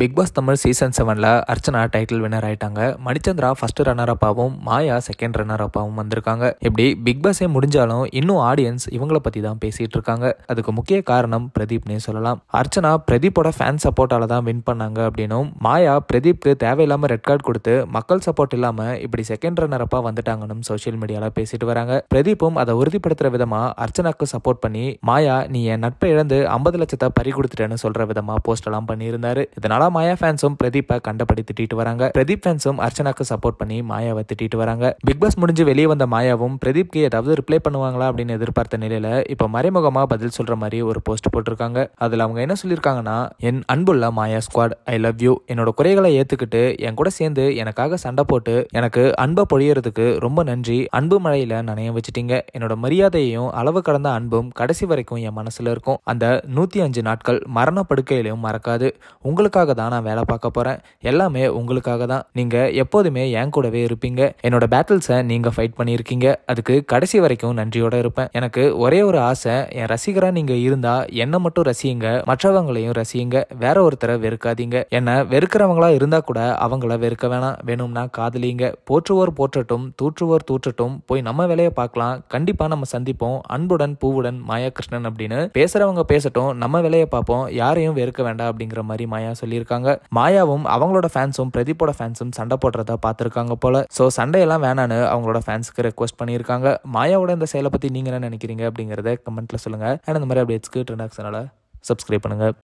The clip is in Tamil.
பிக் பாஸ் தமிழ் சீசன் செவனில் அர்ச்சனா டைட்டில் வினர் ஆயிட்டாங்க மணிச்சந்திரா ஃபர்ஸ்ட் ரன்னர் அப்பாவும் மாயா செகண்ட் ரன்னர் அப்பாவும் வந்திருக்காங்க இப்படி பிக் பாஸே முடிஞ்சாலும் இன்னும் ஆடியன்ஸ் இவங்கள பற்றி தான் பேசிகிட்டு இருக்காங்க அதுக்கு முக்கிய காரணம் பிரதீப்னே சொல்லலாம் அர்ச்சனா பிரதீப்போட ஃபேன் சப்போர்ட்டால தான் வின் பண்ணாங்க அப்படின்னும் மாயா பிரதீப்க்கு தேவையில்லாமல் ரெட் கார்டு கொடுத்து மக்கள் சப்போர்ட் இல்லாமல் இப்படி செகண்ட் ரன்னர் அப்பா வந்துட்டாங்கன்னு சோஷியல் மீடியாவில் பேசிட்டு வராங்க பிரதீப்பும் அதை உறுதிப்படுத்துகிற விதமாக அர்ச்சனாக்கு சப்போர்ட் பண்ணி மாயா நீ என் நட்பை இழந்து ஐம்பது லட்சத்தை பறி கொடுத்துட்டேன்னு சொல்கிற விதமாக போஸ்ட் எல்லாம் பண்ணியிருந்தாரு இதனால் இதனால மாயா ஃபேன்ஸும் பிரதீப்பை கண்டபடி திட்டிட்டு வராங்க பிரதீப் ஃபேன்ஸும் அர்ச்சனாக்கு சப்போர்ட் பண்ணி மாயாவை திட்டிட்டு வராங்க பிக் பாஸ் முடிஞ்சு வெளியே வந்த மாயாவும் பிரதீப்க்கு ஏதாவது ரிப்ளை பண்ணுவாங்களா அப்படின்னு எதிர்பார்த்த நிலையில இப்போ மறைமுகமா பதில் சொல்ற மாதிரி ஒரு போஸ்ட் போட்டிருக்காங்க அதுல அவங்க என்ன சொல்லியிருக்காங்கன்னா என் அன்புள்ள Maya squad I love you என்னோட குறைகளை ஏத்துக்கிட்டு என் கூட சேர்ந்து எனக்காக சண்டை போட்டு எனக்கு அன்பை பொழியறதுக்கு ரொம்ப நன்றி அன்பு மழையில நனைய வச்சுட்டீங்க என்னோட மரியாதையும் அளவு கடந்த அன்பும் கடைசி வரைக்கும் என் மனசுல இருக்கும் அந்த நூத்தி அஞ்சு நாட்கள் மரண மறக்காது உங்களுக்காக உங்களுக்காக தான் நான் வேலை பார்க்க போகிறேன் எல்லாமே உங்களுக்காக தான் நீங்கள் எப்போதுமே என் கூடவே இருப்பீங்க என்னோட பேட்டில்ஸை நீங்கள் ஃபைட் பண்ணியிருக்கீங்க அதுக்கு கடைசி வரைக்கும் நன்றியோட இருப்பேன் எனக்கு ஒரே ஒரு ஆசை என் ரசிகராக நீங்கள் இருந்தால் என்னை மட்டும் ரசியுங்க மற்றவங்களையும் ரசியுங்க வேற ஒருத்தரை வெறுக்காதீங்க என்னை வெறுக்கிறவங்களா இருந்தால் கூட அவங்கள வெறுக்க வேணாம் வேணும்னா காதலிங்க போற்றுவோர் போற்றட்டும் தூற்றுவோர் தூற்றட்டும் போய் நம்ம வேலையை பார்க்கலாம் கண்டிப்பாக நம்ம சந்திப்போம் அன்புடன் பூவுடன் மாயா கிருஷ்ணன் அப்படின்னு பேசுகிறவங்க பேசட்டும் நம்ம வேலையை பார்ப்போம் யாரையும் வெறுக்க வேண்டாம் அப்படிங்கிற மாதிரி மாயா சொல்லி சொல்லியிருக்காங்க மாயாவும் அவங்களோட ஃபேன்ஸும் பிரதீப்போட ஃபேன்ஸும் சண்டை போடுறத பார்த்துருக்காங்க போல ஸோ சண்டையெல்லாம் வேணான்னு அவங்களோட ஃபேன்ஸ்க்கு ரெக்வஸ்ட் பண்ணியிருக்காங்க மாயாவோட இந்த செயலை பற்றி நீங்கள் என்ன நினைக்கிறீங்க அப்படிங்கிறத கமெண்ட்டில் சொல்லுங்கள் அண்ட் இந்த மாதிரி அப்டேட்ஸ்க்கு ட்ரெண்டாக்ஸ்னால சப்ஸ்கிரைப் பண்ணுங்கள்